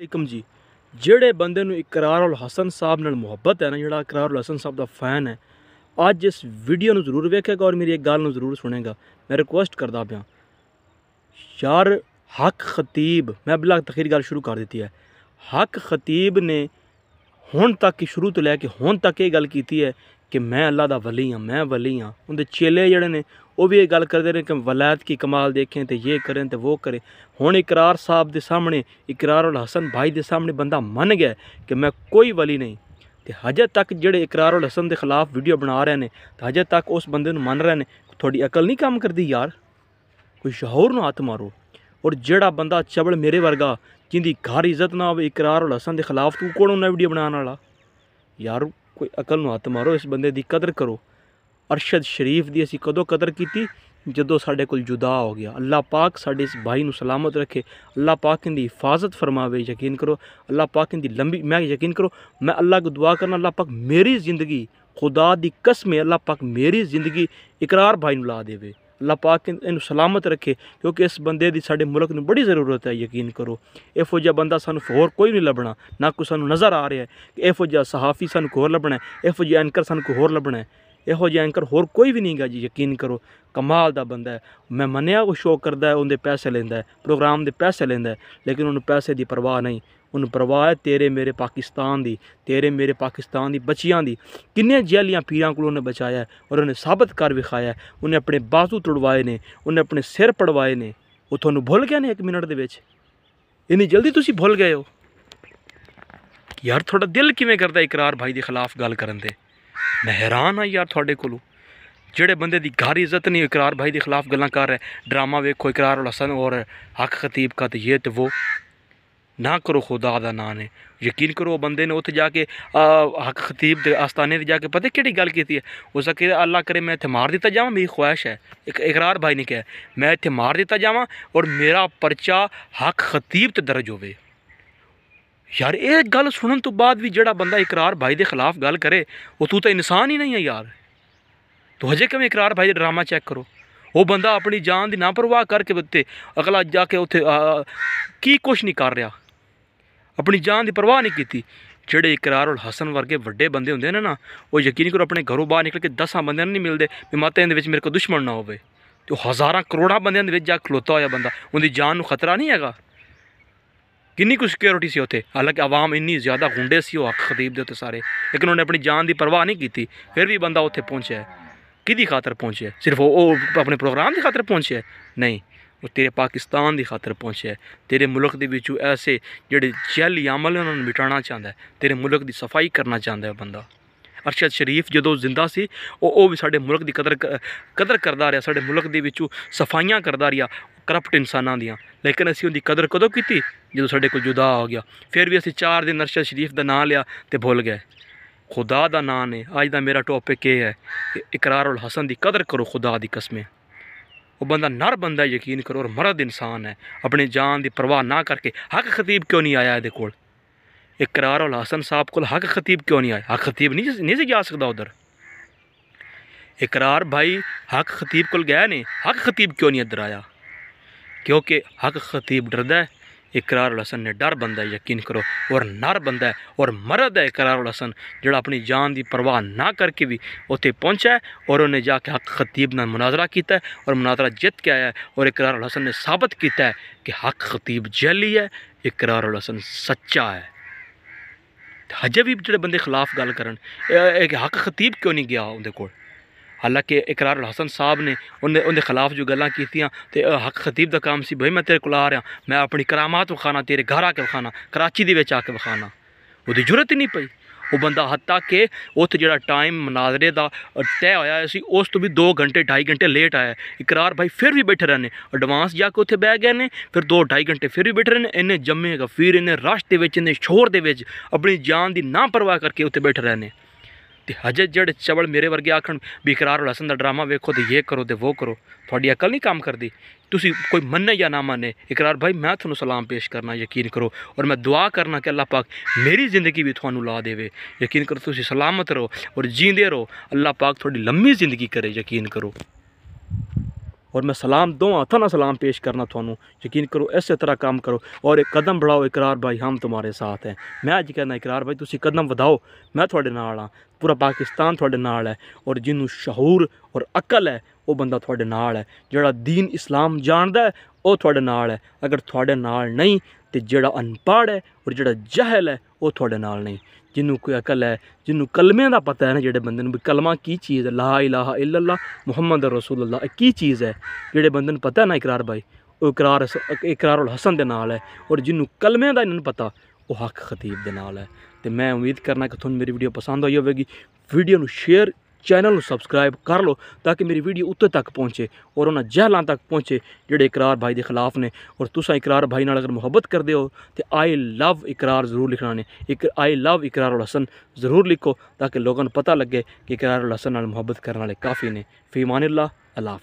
ਵਾਲੇਕਮ ਜੀ ਜਿਹੜੇ ਬੰਦੇ ਨੂੰ ਇਕਰਾਰੁਲ ਹਸਨ ਸਾਹਿਬ ਨਾਲ ਮੁਹੱਬਤ ਹੈ ਨਾ ਜਿਹੜਾ ਇਕਰਾਰੁਲ ਹਸਨ ਸਾਹਿਬ ਦਾ ਫੈਨ ਹੈ ਅੱਜ ਇਸ ਵੀਡੀਓ ਨੂੰ ਜ਼ਰੂਰ ਵੇਖੇਗਾ ਔਰ ਮੇਰੀ ਇੱਕ ਗੱਲ ਨੂੰ ਜ਼ਰੂਰ ਸੁਣੇਗਾ ਮੈਂ ਰਿਕੁਐਸਟ ਕਰਦਾ ਪਿਆ ਯਾਰ ਹਕ ਖਤੀਬ ਮੈਂ ਬਿਲਕੁਲ ਤਖੀਰ ਗੱਲ ਸ਼ੁਰੂ ਕਰ ਦਿੱਤੀ ਹੈ ਹਕ ਖਤੀਬ ਨੇ ਹੁਣ ਤੱਕ ਕੀ ਸ਼ੁਰੂ ਤੋਂ ਲੈ ਕੇ ਹੁਣ ਤੱਕ ਇਹ ਗੱਲ ਕੀਤੀ ਹੈ ਕਿ ਮੈਂ ਅੱਲਾ ਦਾ ਵਲੀ ਹਾਂ ਮੈਂ ਵਲੀ ਹਾਂ ਉਹਦੇ ਚੇਲੇ ਜਿਹੜੇ ਨੇ ਉਹ ਵੀ ਇਹ ਗੱਲ ਕਰਦੇ ਨੇ ਕਿ ਵਲਾਇਤ ਕੀ ਕਮਾਲ ਦੇਖੇ ਤੇ ਇਹ ਕਰੇ ਤੇ ਉਹ ਕਰੇ ਹੁਣ ਇਕਰਾਰ ਸਾਹਿਬ ਦੇ ਸਾਹਮਣੇ ਇਕਰਾਰ ਉਲ ਹਸਨ ਭਾਈ ਦੇ ਸਾਹਮਣੇ ਬੰਦਾ ਮੰਨ ਗਿਆ ਕਿ ਮੈਂ ਕੋਈ ਵਲੀ ਨਹੀਂ ਤੇ ਹਜੇ ਤੱਕ ਜਿਹੜੇ ਇਕਰਾਰ ਉਲ ਹਸਨ ਦੇ ਖਿਲਾਫ ਵੀਡੀਓ ਬਣਾ ਰਹੇ ਨੇ ਤੇ ਹਜੇ ਤੱਕ ਉਸ ਬੰਦੇ ਨੂੰ ਮੰਨ ਰਹੇ ਨੇ ਤੁਹਾਡੀ ਅਕਲ ਨਹੀਂ ਕੰਮ ਕਰਦੀ ਯਾਰ ਕੋਈ ਸ਼ਹੂਰ ਨੂੰ ਹੱਥ ਮਾਰੋ ਔਰ ਜਿਹੜਾ ਬੰਦਾ ਚਵਲ ਮੇਰੇ ਵਰਗਾ ਜਿੰਦੀ ਘਰ ਇੱਜ਼ਤ ਨਾ ਹੋਵੇ ਇਕਰਾਰ ਉਲ ਹਸਨ ਦੇ ਖਿਲਾਫ ਤੂੰ ਕੋਣ ਉਹਨਾਂ ਵੀਡੀਓ ਬਣਾਉਣ ਵਾਲਾ ਯਾਰ ਕੋਈ ਅਕਲ ਨੂੰ ਹੱਥ ਮਾਰੋ ਇਸ ਬੰਦੇ ਦੀ ਕਦਰ ਕਰੋ ਅਰਸ਼ਦ ਸ਼ਰੀਫ ਦੀ ਅਸੀਂ ਕਦੋਂ ਕਦਰ ਕੀਤੀ ਜਦੋਂ ਸਾਡੇ ਕੋਲ ਜੁਦਾ ਹੋ ਗਿਆ ਅੱਲਾਹ ਪਾਕ ਸਾਡੇ ਇਸ ਭਾਈ ਨੂੰ ਸਲਾਮਤ ਰੱਖੇ ਅੱਲਾਹ ਪਾਕ ਦੀ ਹਿਫਾਜ਼ਤ ਫਰਮਾਵੇ ਯਕੀਨ ਕਰੋ ਅੱਲਾਹ ਪਾਕ ਦੀ ਲੰਬੀ ਮੈਂ ਯਕੀਨ ਕਰੋ ਮੈਂ ਅੱਲਾਹ ਕੋ ਦੁਆ ਕਰਨਾ ਅੱਲਾਹ ਪਾਕ ਮੇਰੀ ਜ਼ਿੰਦਗੀ ਖੁਦਾ ਦੀ ਕਸਮ ਹੈ ਅੱਲਾਹ ਪਾਕ ਮੇਰੀ ਜ਼ਿੰਦਗੀ ਇਕਰਾਰ ਭਾਈ ਨੂੰ ਲਾ ਦੇਵੇ ਅੱਲਾ ਪਾਕ ਇਹਨੂੰ ਸਲਾਮਤ ਰੱਖੇ ਕਿਉਂਕਿ ਇਸ ਬੰਦੇ ਦੀ ਸਾਡੇ ਮੁਲਕ ਨੂੰ ਬੜੀ ਜ਼ਰੂਰਤ ਹੈ ਯਕੀਨ ਕਰੋ ਇਹੋ ਜਿਹਾ ਬੰਦਾ ਸਾਨੂੰ ਹੋਰ ਕੋਈ ਨਹੀਂ ਲੱਭਣਾ ਨਾ ਕੋਈ ਸਾਨੂੰ ਨਜ਼ਰ ਆ ਰਿਹਾ ਹੈ ਕਿ ਇਹੋ ਜਿਹਾ ਸਹਾਫੀ ਸਾਨੂੰ ਹੋਰ ਲੱਭਣਾ ਹੈ ਇਹੋ ਜਿਹਾ ਐਂਕਰ ਸਾਨੂੰ ਹੋਰ ਲੱਭਣਾ ਹੈ ਇਹੋ ਜਿਹਾ ਐਂਕਰ ਹੋਰ ਕੋਈ ਵੀ ਨਹੀਂਗਾ ਜੀ ਯਕੀਨ ਕਰੋ ਕਮਾਲ ਦਾ ਬੰਦਾ ਹੈ ਮੈਂ ਮੰਨਿਆ ਉਹ ਸ਼ੋਅ ਕਰਦਾ ਹੈ ਉਹਦੇ ਪੈਸੇ ਲੈਂਦਾ ਹੈ ਪ੍ਰੋਗਰਾਮ ਦੇ ਪੈਸੇ ਲੈਂਦਾ ਹੈ ਲੇਕਿਨ ਉਹਨੂੰ ਪੈਸੇ ਦੀ ਪਰਵਾਹ ਨਹੀਂ ਉਹਨੂੰ ਪਰਵਾਹ ਹੈ ਤੇਰੇ ਮੇਰੇ ਪਾਕਿਸਤਾਨ ਦੀ ਤੇਰੇ ਮੇਰੇ ਪਾਕਿਸਤਾਨ ਦੀ ਬੱਚੀਆਂ ਦੀ ਕਿੰਨੇ ਜੈਲੀਆਂ ਪੀਰਾਂ ਕੋਲੋਂ ਨੇ ਬਚਾਇਆ ਔਰ ਉਹਨੇ ਸਾਬਤ ਕਰ ਵਿਖਾਇਆ ਉਹਨੇ ਆਪਣੇ ਬਾਜ਼ੂ ਤੁੜਵਾਏ ਨੇ ਉਹਨੇ ਆਪਣੇ ਸਿਰ ਪੜਵਾਏ ਨੇ ਉਹ ਤੁਹਾਨੂੰ ਭੁੱਲ ਗਿਆ ਨੇ 1 ਮਿੰਟ ਦੇ ਵਿੱਚ ਇੰਨੀ ਜਲਦੀ ਤੁਸੀਂ ਭੁੱਲ ਗਏ ਹੋ ਯਾਰ ਤੁਹਾਡਾ ਦਿਲ ਕਿਵੇਂ ਕਰਦਾ ਇਕਰਾਰ ਭਾਈ ਦੇ ਖਿਲਾਫ ਗੱਲ ਕਰਨ ਦੇ ਮੈਂ ਹੈਰਾਨ ਆ ਯਾਰ ਤੁਹਾਡੇ ਕੋਲੋਂ ਜਿਹੜੇ ਬੰਦੇ ਦੀ ਘਰ ਇੱਜ਼ਤ ਨਹੀਂ ਇਕਰਾਰ ਭਾਈ ਦੇ ਖਿਲਾਫ ਗੱਲਾਂ ਕਰ ਰਿਹਾ ਡਰਾਮਾ ਵੇਖੋ ਇਕਰਾਰ ਹਸਨ ਔਰ ਹਕ ਖਤੀਬ ਕਾ ਤੇ ਇਹ ਤੇ ਉਹ ਨਾ ਕਰੋ ਖੁਦਾ ਦਾ ਨਾਂ ਨੇ ਯਕੀਨ ਕਰੋ ਬੰਦੇ ਨੇ ਉੱਥੇ ਜਾ ਕੇ ਹਕ ਖਤੀਬ ਦੇ ਆਸਤਾਨੇ ਤੇ ਜਾ ਕੇ ਪਤਾ ਕਿਹੜੀ ਗੱਲ ਕੀਤੀ ਹੈ ਹੋ ਸਕੇ ਅੱਲਾ ਕਰੇ ਮੈਂ ਇੱਥੇ ਮਾਰ ਦਿੱਤਾ ਜਾਵਾਂ ਮੇਰੀ ਖੁਆਇਸ਼ ਹੈ ਇੱਕ ਇਕਰਾਰ ਭਾਈ ਨੇ ਕਿਹਾ ਮੈਂ ਇੱਥੇ ਮਾਰ ਦਿੱਤਾ ਜਾਵਾਂ ਔਰ ਮੇਰਾ ਪਰਚਾ ਹਕ ਖਤੀਬ ਤੇ ਦਰਜ ਹੋਵੇ ਯਾਰ ਇਹ ਗੱਲ ਸੁਣਨ ਤੋਂ ਬਾਅਦ ਵੀ ਜਿਹੜਾ ਬੰਦਾ ਇਕਰਾਰ ਭਾਈ ਦੇ ਖਿਲਾਫ ਗੱਲ ਕਰੇ ਉਹ ਤੂੰ ਤਾਂ ਇਨਸਾਨ ਹੀ ਨਹੀਂ ਹੈ ਯਾਰ ਤੂੰ ਹਜੇ ਕਿਵੇਂ ਇਕਰਾਰ ਭਾਈ ਦਾ ਡਰਾਮਾ ਚੈੱਕ ਕਰੋ ਉਹ ਬੰਦਾ ਆਪਣੀ ਜਾਨ ਦੀ ਨਾ ਪਰਵਾਹ ਕਰਕੇ ਉੱਤੇ ਅਗਲਾ ਜਾ ਕੇ ਉੱਥੇ ਕੀ ਕੁਛ ਨਹੀਂ ਕਰ ਰਿਹਾ ਆਪਣੀ ਜਾਨ ਦੀ ਪਰਵਾਹ ਨਹੀਂ ਕੀਤੀ ਜਿਹੜੇ ਇਕਰਾਰੁਲ ਹਸਨ ਵਰਗੇ ਵੱਡੇ ਬੰਦੇ ਹੁੰਦੇ ਨੇ ਨਾ ਉਹ ਯਕੀਨ ਕਰੋ ਆਪਣੇ ਘਰੋਂ ਬਾਹਰ ਨਿਕਲ ਕੇ ਦਸਾਂ ਬੰਦਿਆਂ ਨੂੰ ਨਹੀਂ ਮਿਲਦੇ ਵੀ ਮਾਤਾ ਦੇ ਵਿੱਚ ਮੇਰੇ ਕੋ ਦੁਸ਼ਮਣ ਨਾ ਹੋਵੇ ਤੇ ਹਜ਼ਾਰਾਂ ਕਰੋੜਾਂ ਬੰਦਿਆਂ ਦੇ ਵਿੱਚ ਜਾ ਖਲੋਤਾ ਹੋਇਆ ਬੰਦਾ ਉਹਦੀ ਜਾਨ ਨੂੰ ਖਤਰਾ ਨਹੀਂ ਹੈਗਾ ਕਿੰਨੀ ਕੁ ਸਿਕਿਉਰਿਟੀ ਸੀ ਉੱਥੇ ਹਾਲਾਂਕਿ ਆਵਾਮ ਇੰਨੀ ਜ਼ਿਆਦਾ ਗੁੰਡੇ ਸੀ ਉਹ ਅੱਖ ਖਦੀਬ ਦੇ ਉੱਤੇ ਸਾਰੇ ਲੇਕਿਨ ਉਹਨੇ ਆਪਣੀ ਜਾਨ ਦੀ ਪਰਵਾਹ ਨਹੀਂ ਕੀਤੀ ਫਿਰ ਵੀ ਬੰਦਾ ਉੱਥੇ ਪਹੁੰਚਿਆ ਕਿਹਦੀ ਖਾਤਰ ਪਹੁੰਚਿਆ ਸਿਰਫ ਉਹ ਆਪਣੇ ਪ੍ਰੋਗਰਾਮ ਦੀ ਖਾਤਰ ਪਹੁੰਚਿਆ ਨਹੀਂ ਉਹ ਤੇਰੇ ਪਾਕਿਸਤਾਨ ਦੀ ਖਾਤਰ ਪਹੁੰਚਿਆ ਤੇਰੇ ਮੁਲਕ ਦੇ ਵਿੱਚ ਐਸੇ ਜਿਹੜੇ ਜਲ ਯਾਮਲ ਉਹਨਾਂ ਨੂੰ ਮਿਟਾਉਣਾ ਚਾਹੁੰਦਾ ਤੇਰੇ ਮੁਲਕ ਦੀ ਸਫਾਈ ਕਰਨਾ ਚਾਹੁੰਦਾ ਹੈ ਬੰਦਾ ਅਰਸ਼ਦ ਸ਼ਰੀਫ ਜਦੋਂ ਜ਼ਿੰਦਾ ਸੀ ਉਹ ਉਹ ਵੀ ਸਾਡੇ ਮੁਲਕ ਦੀ ਕਦਰ ਕਦਰ ਕਰਦਾ ਰਿਹਾ ਸਾਡੇ ਮੁਲਕ ਦੇ ਵਿੱਚੋਂ ਸਫਾਈਆਂ ਕਰਦਾ ਰਿਹਾ ਕਰਪਟ ਇਨਸਾਨਾਂ ਦੀਆਂ ਲੇਕਿਨ ਅਸੀਂ ਉਹਦੀ ਕਦਰ ਕਦੋਂ ਕੀਤੀ ਜਦੋਂ ਸਾਡੇ ਕੋਲ ਜੁਦਾ ਹੋ ਗਿਆ ਫਿਰ ਵੀ ਅਸੀਂ ਚਾਰ ਦਿਨ ਅਰਸ਼ਦ ਸ਼ਰੀਫ ਦਾ ਨਾਮ ਲਿਆ ਤੇ ਭੁੱਲ ਗਏ ਖੁਦਾ ਦਾ ਨਾਮ ਨੇ ਅੱਜ ਦਾ ਮੇਰਾ ਟੌਪਿਕ ਇਹ ਹੈ ਕਿ ਇਕਰਾਰੁਲ ਹਸਨ ਦੀ ਕਦਰ ਕਰੋ ਖੁਦਾ ਦੀ ਕਸਮੇ ਉਹ ਬੰਦਾ ਨਰ ਬੰਦਾ ਯਕੀਨ ਕਰੋ ਔਰ ਮਰਦ ਇਨਸਾਨ ਹੈ ਆਪਣੀ ਜਾਨ ਦੀ ਪਰਵਾਹ ਨਾ ਕਰਕੇ ਹੱਕ ਖਤੀਬ ਕਿਉਂ ਨਹੀਂ ਆਇਆ ਇਹਦੇ ਕੋਲ ਇਕਰਾਰ ਉਲ ਹਸਨ ਸਾਹਿਬ ਕੋਲ ਹੱਕ ਖਤੀਬ ਕਿਉਂ ਨਹੀਂ ਆਇਆ ਹੱਕ ਖਤੀਬ ਨਹੀਂ ਨਹੀਂ ਜਾ ਸਕਦਾ ਉਧਰ ਇਕਰਾਰ ਭਾਈ ਹੱਕ ਖਤੀਬ ਕੋਲ ਗਿਆ ਨਹੀਂ ਹੱਕ ਖਤੀਬ ਕਿਉਂ ਨਹੀਂ ਇੱਧਰ ਆਇਆ ਕਿਉਂਕਿ ਹੱਕ ਖਤੀਬ ਡਰਦਾ ਹੈ इकरार हसन ने डर बनता है यकीन करो और नर बनता है और मरद है इकरार हसन जोड़ा अपनी जान की परवाह ना करके भी उत्थे पहुँचा है और उन्हें जाके हक खतीब न मुनाजरा किया और मुनाजरा जित के आया है और इकरार हसन ने साबित किया है कि हक खतीब जैली है इकरार हसन सच्चा है अजे भी जो बंद खिलाफ गल कर हक खतीब क्यों नहीं गया उन्हें कोल ਹਾਲਾਂਕਿ ਇਕਰਾਰ ਹਸਨ ਸਾਹਿਬ ਨੇ ਉਹਨੇ ਉਹਦੇ ਖਿਲਾਫ ਜੋ ਗੱਲਾਂ ਕੀਤੀਆਂ ਤੇ ਹੱਕ ਖਤੀਬ ਦਾ ਕੰਮ ਸੀ ਭਈ ਮੈਂ ਤੇਰੇ ਕੋਲ ਆ ਰਿਹਾ ਮੈਂ ਆਪਣੀ ਕਰਾਮਾਤ ਵਿਖਾਣਾ ਤੇਰੇ ਘਰ ਆ ਕੇ ਵਿਖਾਣਾ ਕਰਾਚੀ ਦੇ ਵਿੱਚ ਆ ਕੇ ਵਿਖਾਣਾ ਉਹਦੀ ਜੁਰਤ ਹੀ ਨਹੀਂ ਪਈ ਉਹ ਬੰਦਾ ਹੱਤਾ ਕਿ ਉੱਥੇ ਜਿਹੜਾ ਟਾਈਮ ਮਨਾਜ਼ਰੇ ਦਾ ਤੈਅ ਹੋਇਆ ਸੀ ਉਸ ਤੋਂ ਵੀ 2 ਘੰਟੇ 2.5 ਘੰਟੇ ਲੇਟ ਆਇਆ ਇਕਰਾਰ ਭਾਈ ਫਿਰ ਵੀ ਬੈਠੇ ਰਹਨੇ ਐਡਵਾਂਸ ਜਾ ਕੇ ਉੱਥੇ ਬਹਿ ਗਏ ਨੇ ਫਿਰ 2 2.5 ਘੰਟੇ ਫਿਰ ਵੀ ਬੈਠੇ ਰਹਨੇ ਇਹਨੇ ਜੰਮੇਗਾ ਫਿਰ ਇਹਨੇ ਰਸ਼ ਦੇ ਵਿੱਚ ਇਹਨੇ ਸ਼ੋਰ ਦੇ ਵਿੱਚ ਆਪਣੀ ਜਾਨ ਦੀ ਨਾ ਪਰਵਾਹ ਕਰਕੇ ਉੱਥੇ ਬੈਠੇ ਰਹਨੇ ਤੇ ਹਜੇ ਜਿਹੜੇ ਚਵਲ ਮੇਰੇ ਵਰਗੇ ਆਖਣ ਬਿਕਰਾਰ ਹਸਨ ਦਾ ਡਰਾਮਾ ਵੇਖੋ ਤੇ ਇਹ ਕਰੋ ਤੇ ਉਹ ਕਰੋ ਤੁਹਾਡੀ ਅਕਲ ਨਹੀਂ ਕੰਮ ਕਰਦੀ ਤੁਸੀਂ ਕੋਈ ਮੰਨੇ ਜਾਂ ਨਾ ਮੰਨੇ ਇਕਰਾਰ ਭਾਈ ਮੈਂ ਤੁਹਾਨੂੰ ਸਲਾਮ ਪੇਸ਼ ਕਰਨਾ ਯਕੀਨ ਕਰੋ ਔਰ ਮੈਂ ਦੁਆ ਕਰਨਾ ਕਿ ਅੱਲਾਹ ਪਾਕ ਮੇਰੀ ਜ਼ਿੰਦਗੀ ਵੀ ਤੁਹਾਨੂੰ ਲਾ ਦੇਵੇ ਯਕੀਨ ਕਰੋ ਤੁਸੀਂ ਸਲਾਮਤ ਰਹੋ ਔਰ ਜੀਂਦੇ ਰਹੋ ਅੱਲਾਹ ਪਾਕ ਤੁਹਾਡੀ ਲੰਮੀ ਜ਼ਿੰਦਗੀ ਕਰੇ ਯਕੀਨ ਕਰੋ और मैं सलाम दूँ हथा ना सलाम पेश करना थानू यकीन करो इस तरह काम करो और एक कदम बढ़ाओ इकरार भाई हम तुम्हारे साथ हैं मैं अज कहना इकरार भाई तुम कदम बधाओ मैं थोड़े नाल हाँ पूरा पाकिस्तान थोड़े नाल है और जिन्होंने शहूर और अकल है वह बंदा थोड़े नाल है जोड़ा दीन इस्लाम जानता है वह थोड़े नाल है अगर थोड़े नाल नहीं तो जोड़ा अनपढ़ है और जोड़ा जहल है वो थोड़े नाल नहीं ਜਿਹਨੂੰ ਕੋਈ ਅਕਲ ਹੈ ਜਿਹਨੂੰ ਕਲਮਿਆਂ ਦਾ ਪਤਾ ਹੈ ਨਾ ਜਿਹੜੇ ਬੰਦੇ ਨੂੰ ਵੀ ਕਲਮਾ ਕੀ ਚੀਜ਼ ਹੈ ਲਾ ਇਲਾਹਾ ਇਲੱਲਾ ਮੁਹੰਮਦ ਰਸੂਲullah ਇਹ ਕੀ ਚੀਜ਼ ਹੈ ਜਿਹੜੇ ਬੰਦੇ ਨੂੰ ਪਤਾ ਨਾ ਇਕਰਾਰ ਬਾਈ ਉਹ ਇਕਰਾਰ ਇਕਰਾਰੁਲ ਹਸਨ ਦੇ ਨਾਲ ਹੈ ਔਰ ਜਿਹਨੂੰ ਕਲਮਿਆਂ ਦਾ ਇਹਨਾਂ ਨੂੰ ਪਤਾ ਉਹ ਹੱਕ ਖਤੀਬ ਦੇ ਨਾਲ ਹੈ ਤੇ ਮੈਂ ਉਮੀਦ ਕਰਨਾ ਕਿ ਤੁਹਾਨੂੰ ਮੇਰੀ ਵੀਡੀਓ ਪਸੰਦ ਆਈ ਹੋਵੇਗੀ ਵੀਡੀਓ ਨੂੰ ਸ਼ੇਅਰ ਚੈਨਲ ਨੂੰ ਸਬਸਕ੍ਰਾਈਬ ਕਰ ਲਓ ਤਾਂ ਕਿ ਮੇਰੀ ਵੀਡੀਓ ਉੱਤੇ ਤੱਕ ਪਹੁੰਚੇ ਔਰ ਉਹਨਾਂ ਜਹਲਾਂ ਤੱਕ ਪਹੁੰਚੇ ਜਿਹੜੇ ਇਕਰਾਰ ਭਾਈ ਦੇ ਖਿਲਾਫ ਨੇ ਔਰ ਤੁਸੀਂ ਇਕਰਾਰ ਭਾਈ ਨਾਲ ਅਗਰ ਮੁਹੱਬਤ ਕਰਦੇ ਹੋ ਤੇ ਆਈ ਲਵ ਇਕਰਾਰ ਜ਼ਰੂਰ ਲਿਖਣਾ ਨੇ ਇੱਕ ਆਈ ਲਵ ਇਕਰਾਰ ਉਲ ਹਸਨ ਜ਼ਰੂਰ ਲਿਖੋ ਤਾਂ ਕਿ ਲੋਕਾਂ ਨੂੰ ਪਤਾ ਲੱਗੇ ਕਿ ਇਕਰਾਰ ਉਲ ਹਸਨ ਨਾਲ ਮੁਹੱਬਤ ਕਰਨ ਵਾਲੇ ਕਾਫੀ ਨੇ ਫੀਮਾਨਿਲਲਾ ਅੱਲਾ